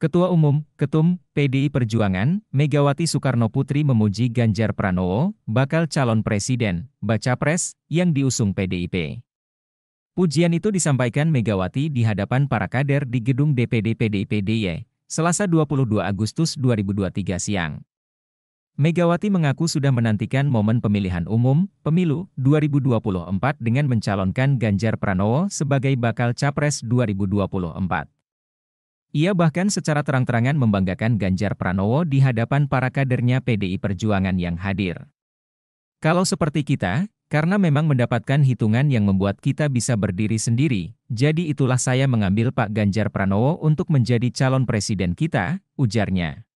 Ketua Umum, Ketum, PDI Perjuangan, Megawati Soekarno Putri memuji Ganjar Pranowo, bakal calon presiden, baca pres, yang diusung PDIP. Pujian itu disampaikan Megawati di hadapan para kader di gedung DPD PDIP DIY, e, Selasa 22 Agustus 2023 siang. Megawati mengaku sudah menantikan momen pemilihan umum, pemilu, 2024 dengan mencalonkan Ganjar Pranowo sebagai bakal capres 2024. Ia bahkan secara terang-terangan membanggakan Ganjar Pranowo di hadapan para kadernya PDI Perjuangan yang hadir. Kalau seperti kita, karena memang mendapatkan hitungan yang membuat kita bisa berdiri sendiri, jadi itulah saya mengambil Pak Ganjar Pranowo untuk menjadi calon presiden kita, ujarnya.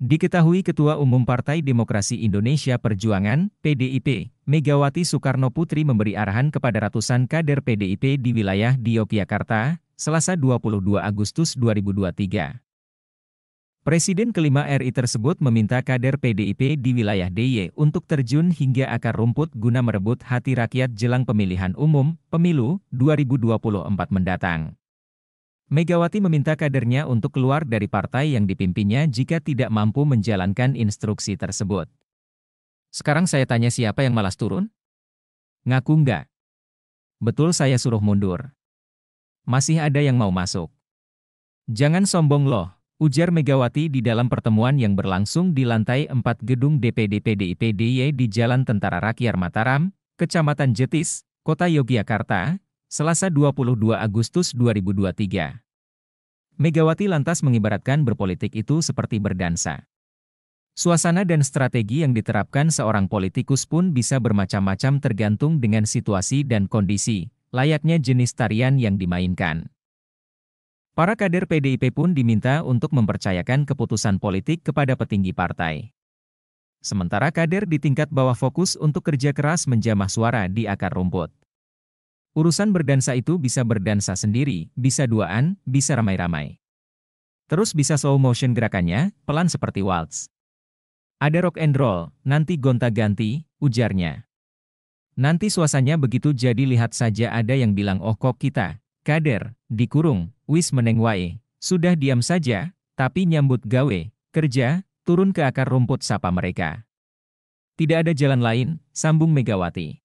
Diketahui Ketua Umum Partai Demokrasi Indonesia Perjuangan, PDIP, Megawati Soekarno Putri memberi arahan kepada ratusan kader PDIP di wilayah di Yogyakarta, Selasa 22 Agustus 2023. Presiden kelima RI tersebut meminta kader PDIP di wilayah DIY untuk terjun hingga akar rumput guna merebut hati rakyat jelang pemilihan umum pemilu 2024 mendatang. Megawati meminta kadernya untuk keluar dari partai yang dipimpinnya jika tidak mampu menjalankan instruksi tersebut. Sekarang saya tanya siapa yang malas turun? Ngaku nggak? Betul saya suruh mundur masih ada yang mau masuk. Jangan sombong loh, ujar Megawati di dalam pertemuan yang berlangsung di lantai 4 gedung DPD PDIP DIY di Jalan Tentara Rakyat Mataram, Kecamatan Jetis, Kota Yogyakarta, Selasa 22 Agustus 2023. Megawati lantas mengibaratkan berpolitik itu seperti berdansa. Suasana dan strategi yang diterapkan seorang politikus pun bisa bermacam-macam tergantung dengan situasi dan kondisi, layaknya jenis tarian yang dimainkan. Para kader PDIP pun diminta untuk mempercayakan keputusan politik kepada petinggi partai. Sementara kader di tingkat bawah fokus untuk kerja keras menjamah suara di akar rumput. Urusan berdansa itu bisa berdansa sendiri, bisa duaan, bisa ramai-ramai. Terus bisa slow motion gerakannya, pelan seperti waltz. Ada rock and roll, nanti gonta-ganti, ujarnya. Nanti suasanya begitu jadi lihat saja ada yang bilang oh kok kita, kader, dikurung, wis meneng wae, sudah diam saja, tapi nyambut gawe, kerja, turun ke akar rumput sapa mereka. Tidak ada jalan lain, sambung Megawati.